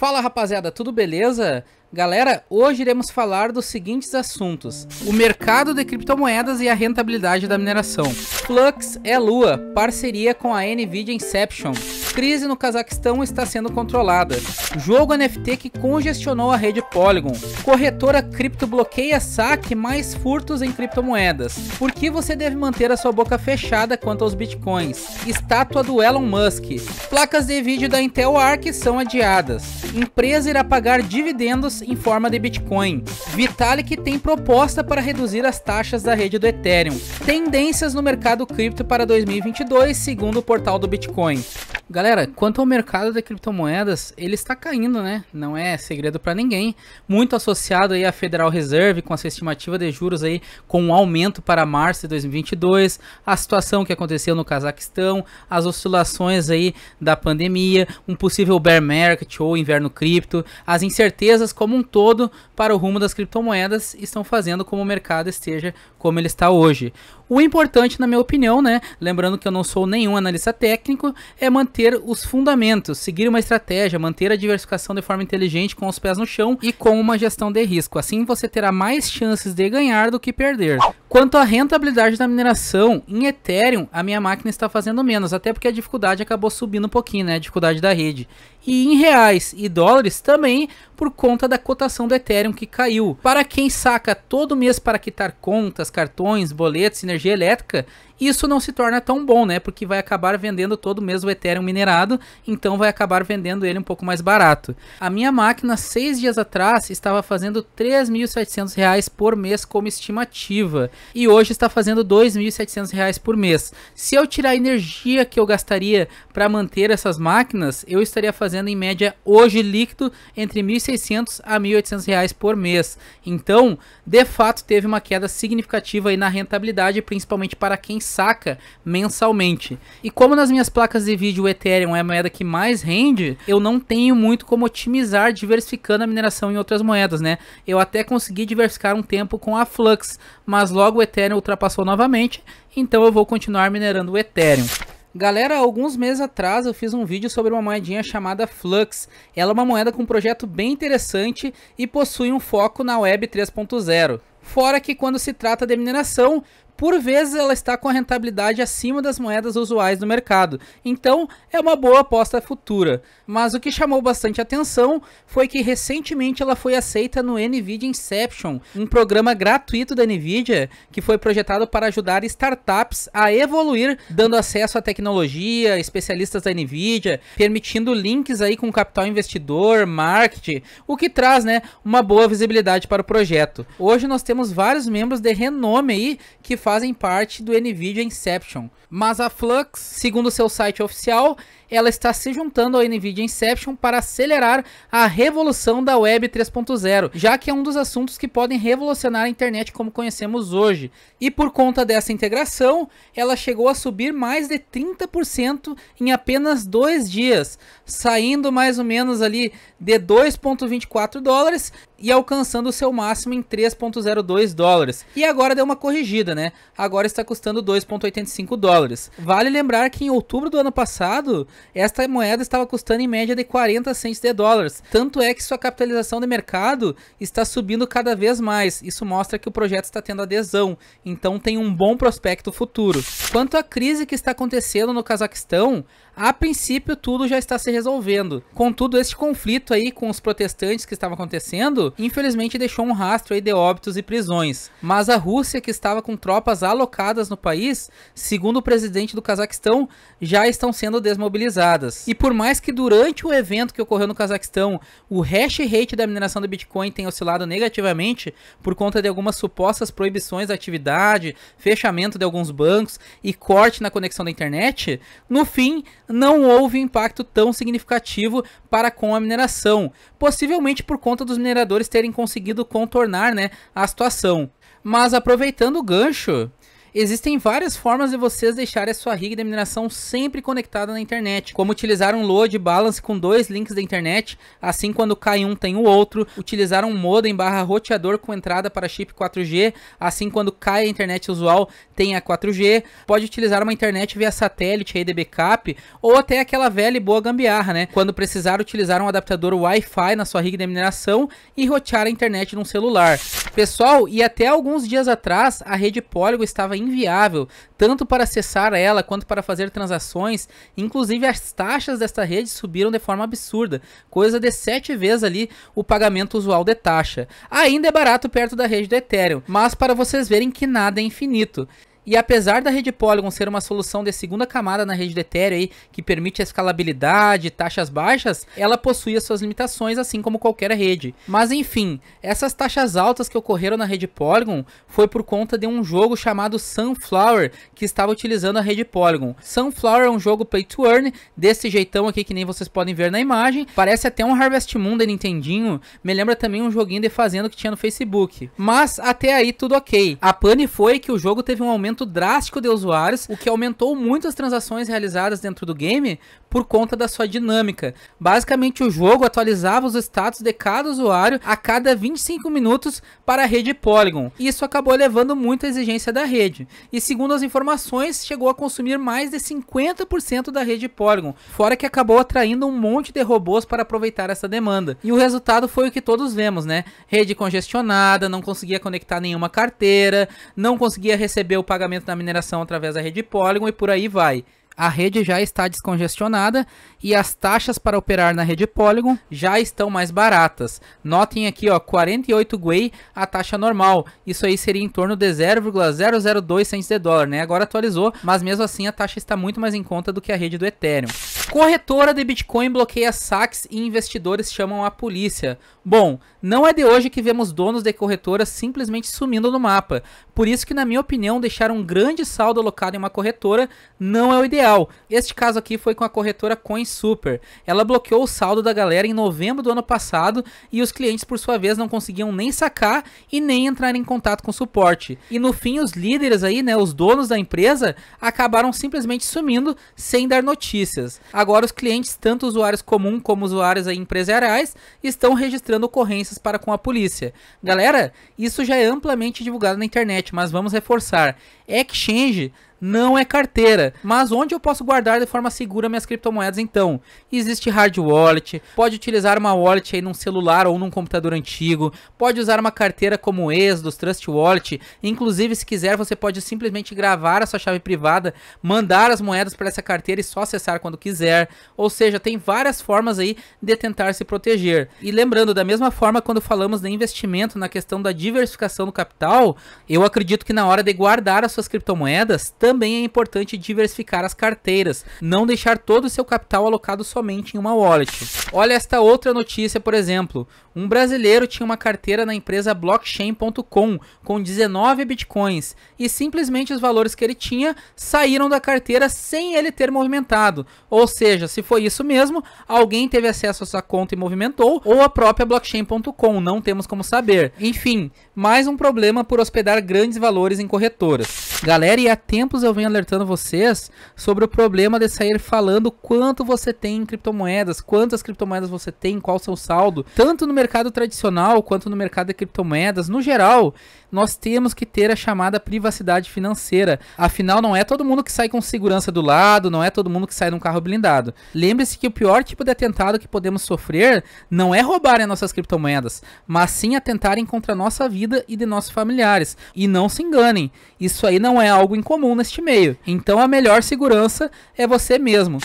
Fala rapaziada, tudo beleza? Galera, hoje iremos falar dos seguintes assuntos: o mercado de criptomoedas e a rentabilidade da mineração. Flux é Lua, parceria com a Nvidia Inception crise no Cazaquistão está sendo controlada. Jogo NFT que congestionou a rede Polygon. Corretora cripto bloqueia saque mais furtos em criptomoedas. Por que você deve manter a sua boca fechada quanto aos bitcoins? Estátua do Elon Musk. Placas de vídeo da Intel Arc são adiadas. Empresa irá pagar dividendos em forma de bitcoin. Vitalik tem proposta para reduzir as taxas da rede do Ethereum. Tendências no mercado cripto para 2022, segundo o portal do Bitcoin. Galera, Galera, quanto ao mercado de criptomoedas, ele está caindo, né? Não é segredo para ninguém. Muito associado aí à Federal Reserve com a sua estimativa de juros aí com um aumento para março de 2022, a situação que aconteceu no Cazaquistão, as oscilações aí da pandemia, um possível bear market ou inverno cripto, as incertezas como um todo para o rumo das criptomoedas estão fazendo como o mercado esteja como ele está hoje. O importante, na minha opinião, né, lembrando que eu não sou nenhum analista técnico, é manter os fundamentos, seguir uma estratégia, manter a diversificação de forma inteligente com os pés no chão e com uma gestão de risco. Assim você terá mais chances de ganhar do que perder. Quanto à rentabilidade da mineração, em Ethereum a minha máquina está fazendo menos, até porque a dificuldade acabou subindo um pouquinho, né, a dificuldade da rede. E em reais e dólares também por conta da cotação do Ethereum que caiu. Para quem saca todo mês para quitar contas, cartões, boletos, energia energia elétrica isso não se torna tão bom, né? Porque vai acabar vendendo todo mesmo o Ethereum minerado, então vai acabar vendendo ele um pouco mais barato. A minha máquina, seis dias atrás, estava fazendo 3.700 reais por mês como estimativa, e hoje está fazendo 2.700 reais por mês. Se eu tirar a energia que eu gastaria para manter essas máquinas, eu estaria fazendo em média hoje líquido entre 1.600 a 1.800 reais por mês. Então, de fato, teve uma queda significativa aí na rentabilidade, principalmente para quem saca mensalmente. E como nas minhas placas de vídeo o Ethereum é a moeda que mais rende, eu não tenho muito como otimizar diversificando a mineração em outras moedas, né? Eu até consegui diversificar um tempo com a Flux, mas logo o Ethereum ultrapassou novamente, então eu vou continuar minerando o Ethereum. Galera, alguns meses atrás eu fiz um vídeo sobre uma moedinha chamada Flux. Ela é uma moeda com um projeto bem interessante e possui um foco na Web 3.0. Fora que quando se trata de mineração, por vezes ela está com a rentabilidade acima das moedas usuais do mercado, então é uma boa aposta futura. Mas o que chamou bastante atenção foi que recentemente ela foi aceita no NVIDIA Inception, um programa gratuito da NVIDIA que foi projetado para ajudar startups a evoluir, dando acesso à tecnologia, especialistas da NVIDIA, permitindo links aí com capital investidor, marketing, o que traz né, uma boa visibilidade para o projeto. Hoje nós temos vários membros de renome aí que fazem fazem parte do NVIDIA Inception. Mas a Flux, segundo seu site oficial, ela está se juntando ao NVIDIA Inception para acelerar a revolução da Web 3.0, já que é um dos assuntos que podem revolucionar a internet como conhecemos hoje. E por conta dessa integração, ela chegou a subir mais de 30% em apenas dois dias, saindo mais ou menos ali de 2,24 dólares e alcançando o seu máximo em 3,02 dólares. E agora deu uma corrigida, né? Agora está custando 2,85 dólares. Vale lembrar que em outubro do ano passado esta moeda estava custando em média de 40 cents de dólares. Tanto é que sua capitalização de mercado está subindo cada vez mais. Isso mostra que o projeto está tendo adesão, então tem um bom prospecto futuro. Quanto à crise que está acontecendo no Cazaquistão, a princípio, tudo já está se resolvendo. Contudo, este conflito aí com os protestantes que estava acontecendo, infelizmente deixou um rastro aí de óbitos e prisões. Mas a Rússia, que estava com tropas alocadas no país, segundo o presidente do Cazaquistão, já estão sendo desmobilizadas. E por mais que durante o evento que ocorreu no Cazaquistão, o hash rate da mineração do Bitcoin tenha oscilado negativamente por conta de algumas supostas proibições da atividade, fechamento de alguns bancos e corte na conexão da internet, no fim, não houve impacto tão significativo para com a mineração, possivelmente por conta dos mineradores terem conseguido contornar né, a situação. Mas aproveitando o gancho, Existem várias formas de vocês deixarem a sua rig de mineração sempre conectada na internet, como utilizar um load balance com dois links da internet, assim quando cai um tem o outro, utilizar um modem barra roteador com entrada para chip 4G, assim quando cai a internet usual tem a 4G, pode utilizar uma internet via satélite aí de backup, ou até aquela velha e boa gambiarra, né? Quando precisar utilizar um adaptador Wi-Fi na sua rig de mineração e rotear a internet num celular. Pessoal, e até alguns dias atrás a rede Polygon estava inviável, tanto para acessar ela quanto para fazer transações. Inclusive, as taxas desta rede subiram de forma absurda, coisa de 7 vezes ali o pagamento usual de taxa. Ainda é barato perto da rede do Ethereum, mas para vocês verem que nada é infinito. E apesar da rede Polygon ser uma solução de segunda camada na rede do Ethereum aí, que permite a escalabilidade e taxas baixas, ela possuía suas limitações, assim como qualquer rede. Mas enfim, essas taxas altas que ocorreram na rede Polygon foi por conta de um jogo chamado Sunflower, que estava utilizando a rede Polygon. Sunflower é um jogo play to earn, desse jeitão aqui que nem vocês podem ver na imagem, parece até um Harvest Moon da Nintendinho, me lembra também um joguinho de fazenda que tinha no Facebook. Mas até aí tudo ok. A pane foi que o jogo teve um aumento aumento drástico de usuários, o que aumentou muito as transações realizadas dentro do game, por conta da sua dinâmica. Basicamente, o jogo atualizava os status de cada usuário a cada 25 minutos para a rede Polygon. Isso acabou levando muito exigência da rede. E segundo as informações, chegou a consumir mais de 50% da rede Polygon, fora que acabou atraindo um monte de robôs para aproveitar essa demanda. E o resultado foi o que todos vemos, né? Rede congestionada, não conseguia conectar nenhuma carteira, não conseguia receber o pagamento da mineração através da rede Polygon e por aí vai a rede já está descongestionada e as taxas para operar na rede Polygon já estão mais baratas. Notem aqui, ó, 48 Gwei a taxa normal. Isso aí seria em torno de 0,002 cents de dólar, né? Agora atualizou, mas mesmo assim a taxa está muito mais em conta do que a rede do Ethereum. Corretora de Bitcoin bloqueia saques e investidores chamam a polícia. Bom, não é de hoje que vemos donos de corretoras simplesmente sumindo no mapa. Por isso que, na minha opinião, deixar um grande saldo alocado em uma corretora não é o ideal. Este caso aqui foi com a corretora CoinSuper. Ela bloqueou o saldo da galera em novembro do ano passado e os clientes, por sua vez, não conseguiam nem sacar e nem entrar em contato com o suporte. E no fim, os líderes aí, né, os donos da empresa, acabaram simplesmente sumindo sem dar notícias. Agora os clientes, tanto usuários comuns como usuários aí empresariais, estão registrando registrando ocorrências para com a polícia. Galera, isso já é amplamente divulgado na internet, mas vamos reforçar. Exchange não é carteira. Mas onde eu posso guardar de forma segura minhas criptomoedas então? Existe hard wallet, pode utilizar uma wallet aí num celular ou num computador antigo, pode usar uma carteira como o Exodus, Trust Wallet, inclusive se quiser você pode simplesmente gravar a sua chave privada, mandar as moedas para essa carteira e só acessar quando quiser. Ou seja, tem várias formas aí de tentar se proteger. E lembrando, da mesma forma quando falamos de investimento na questão da diversificação do capital, eu acredito que na hora de guardar as suas criptomoedas, também também é importante diversificar as carteiras, não deixar todo o seu capital alocado somente em uma wallet. Olha esta outra notícia, por exemplo. Um brasileiro tinha uma carteira na empresa blockchain.com com 19 bitcoins e simplesmente os valores que ele tinha saíram da carteira sem ele ter movimentado. Ou seja, se foi isso mesmo, alguém teve acesso à sua conta e movimentou, ou a própria blockchain.com, não temos como saber. Enfim, mais um problema por hospedar grandes valores em corretoras. Galera, e há tempos tempos eu venho alertando vocês sobre o problema de sair falando quanto você tem em criptomoedas, quantas criptomoedas você tem, qual seu saldo, tanto no mercado tradicional quanto no mercado de criptomoedas, no geral nós temos que ter a chamada privacidade financeira. Afinal, não é todo mundo que sai com segurança do lado, não é todo mundo que sai num carro blindado. Lembre-se que o pior tipo de atentado que podemos sofrer não é roubarem nossas criptomoedas, mas sim atentarem contra a nossa vida e de nossos familiares. E não se enganem, isso aí não é algo incomum neste meio. Então a melhor segurança é você mesmo.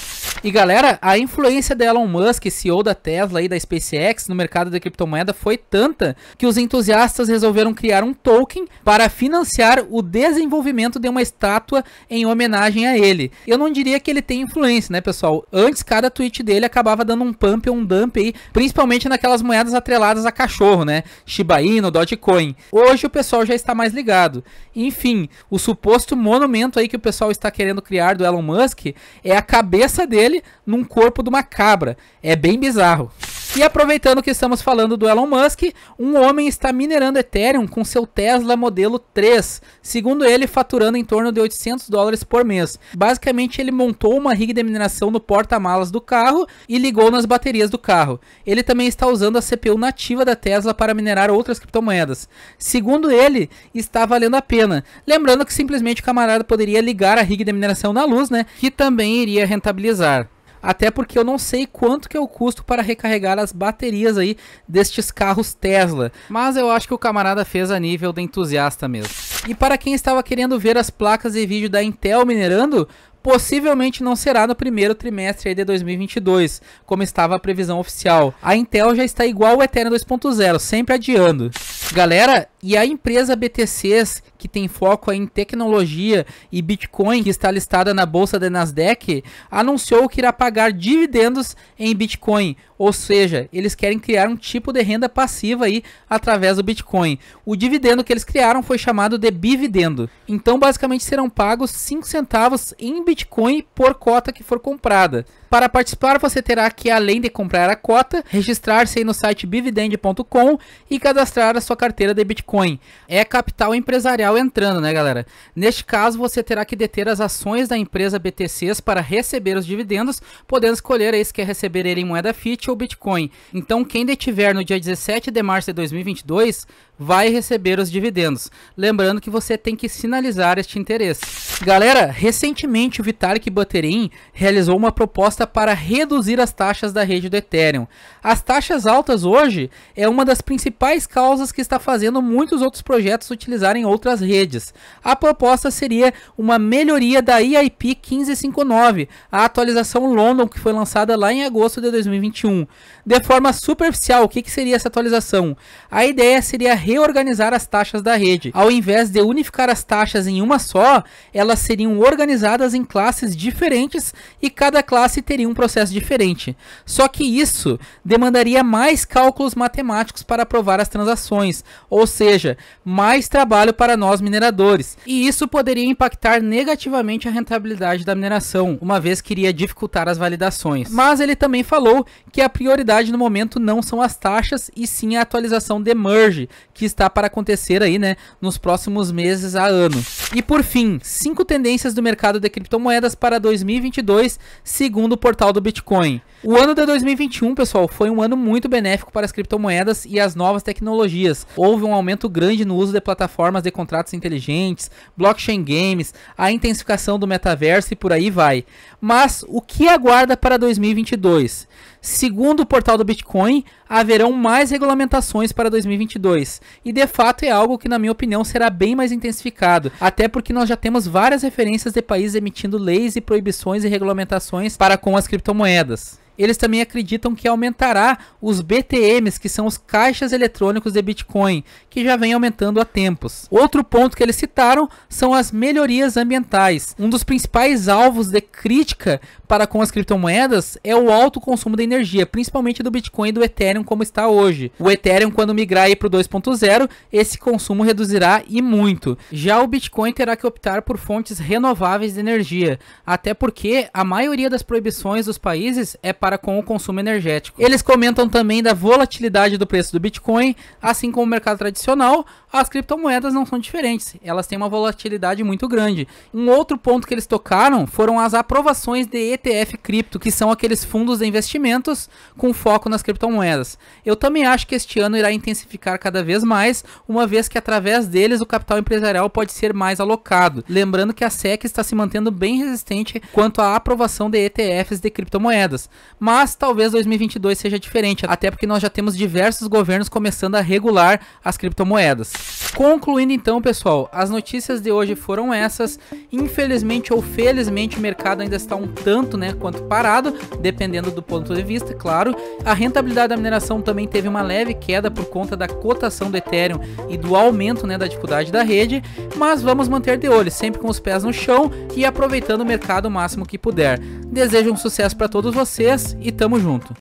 E galera, a influência da Elon Musk, CEO da Tesla e da SpaceX no mercado da criptomoeda foi tanta que os entusiastas resolveram criar um token para financiar o desenvolvimento de uma estátua em homenagem a ele. Eu não diria que ele tem influência, né, pessoal? Antes cada tweet dele acabava dando um pump ou um dump aí, principalmente naquelas moedas atreladas a cachorro, né? Shiba Inu, Dogecoin. Hoje o pessoal já está mais ligado. Enfim, o suposto monumento aí que o pessoal está querendo criar do Elon Musk é a cabeça dele num corpo de uma cabra. É bem bizarro. E aproveitando que estamos falando do Elon Musk, um homem está minerando Ethereum com seu Tesla modelo 3, segundo ele, faturando em torno de 800 dólares por mês. Basicamente, ele montou uma rig de mineração no porta-malas do carro e ligou nas baterias do carro. Ele também está usando a CPU nativa da Tesla para minerar outras criptomoedas. Segundo ele, está valendo a pena. Lembrando que simplesmente o camarada poderia ligar a rig de mineração na luz, né? Que também iria rentabilizar até porque eu não sei quanto que é o custo para recarregar as baterias aí destes carros Tesla, mas eu acho que o camarada fez a nível de entusiasta mesmo. E para quem estava querendo ver as placas de vídeo da Intel minerando, possivelmente não será no primeiro trimestre de 2022, como estava a previsão oficial. A Intel já está igual o Ethereum 2.0, sempre adiando. Galera, e a empresa BTCs, que tem foco em tecnologia e Bitcoin, que está listada na bolsa da Nasdaq, anunciou que irá pagar dividendos em Bitcoin, ou seja, eles querem criar um tipo de renda passiva aí através do Bitcoin. O dividendo que eles criaram foi chamado de bividendo. Então, basicamente, serão pagos 5 centavos em Bitcoin por cota que for comprada. Para participar, você terá que, além de comprar a cota, registrar-se no site bividend.com e cadastrar a sua carteira de Bitcoin. É capital empresarial entrando, né, galera? Neste caso, você terá que deter as ações da empresa BTCs para receber os dividendos, podendo escolher aí se quer receber ele em moeda fiat converte o Bitcoin. Então, quem detiver no dia 17 de março de 2022 vai receber os dividendos. Lembrando que você tem que sinalizar este interesse. Galera, recentemente o Vitalik Buterin realizou uma proposta para reduzir as taxas da rede do Ethereum. As taxas altas hoje é uma das principais causas que está fazendo muitos outros projetos utilizarem outras redes. A proposta seria uma melhoria da EIP 1559, a atualização London que foi lançada lá em agosto de 2021. De forma superficial, o que, seria essa atualização? A ideia seria reorganizar as taxas da rede. Ao invés de unificar as taxas em uma só, ela elas seriam organizadas em classes diferentes e cada classe teria um processo diferente. Só que isso demandaria mais cálculos matemáticos para aprovar as transações, ou seja, mais trabalho para nós mineradores. E isso poderia impactar negativamente a rentabilidade da mineração, uma vez que iria dificultar as validações. Mas ele também falou que a prioridade no momento não são as taxas e sim a atualização de merge, que está para acontecer aí, né, nos próximos meses a ano. E por fim, cinco cinco tendências do mercado de criptomoedas para 2022, segundo o portal do Bitcoin. O ano de 2021, pessoal, foi um ano muito benéfico para as criptomoedas e as novas tecnologias. Houve um aumento grande no uso de plataformas de contratos inteligentes, blockchain games, a intensificação do metaverso e por aí vai. Mas o que aguarda para 2022? Segundo o portal do Bitcoin, haverão mais regulamentações para 2022, e de fato é algo que, na minha opinião, será bem mais intensificado, até porque nós já temos várias referências de países emitindo leis e proibições e regulamentações para com as criptomoedas. Eles também acreditam que aumentará os BTMs, que são os caixas eletrônicos de Bitcoin, que já vem aumentando há tempos. Outro ponto que eles citaram são as melhorias ambientais. Um dos principais alvos de crítica para com as criptomoedas é o alto consumo de energia, principalmente do Bitcoin e do Ethereum como está hoje. O Ethereum quando migrar para o 2.0, esse consumo reduzirá e muito. Já o Bitcoin terá que optar por fontes renováveis de energia, até porque a maioria das proibições dos países é para para com o consumo energético. Eles comentam também da volatilidade do preço do Bitcoin, assim como o mercado tradicional, as criptomoedas não são diferentes, elas têm uma volatilidade muito grande. Um outro ponto que eles tocaram foram as aprovações de ETF cripto, que são aqueles fundos de investimentos com foco nas criptomoedas. Eu também acho que este ano irá intensificar cada vez mais, uma vez que através deles o capital empresarial pode ser mais alocado. Lembrando que a SEC está se mantendo bem resistente quanto à aprovação de ETFs de criptomoedas, mas talvez 2022 seja diferente, até porque nós já temos diversos governos começando a regular as criptomoedas. Concluindo então, pessoal, as notícias de hoje foram essas. Infelizmente ou felizmente, o mercado ainda está um tanto, né, quanto parado, dependendo do ponto de vista, claro. A rentabilidade da mineração também teve uma leve queda por conta da cotação do Ethereum e do aumento, né, da dificuldade da rede, mas vamos manter de olho, sempre com os pés no chão e aproveitando o mercado o máximo que puder. Desejo um sucesso para todos vocês e tamo junto.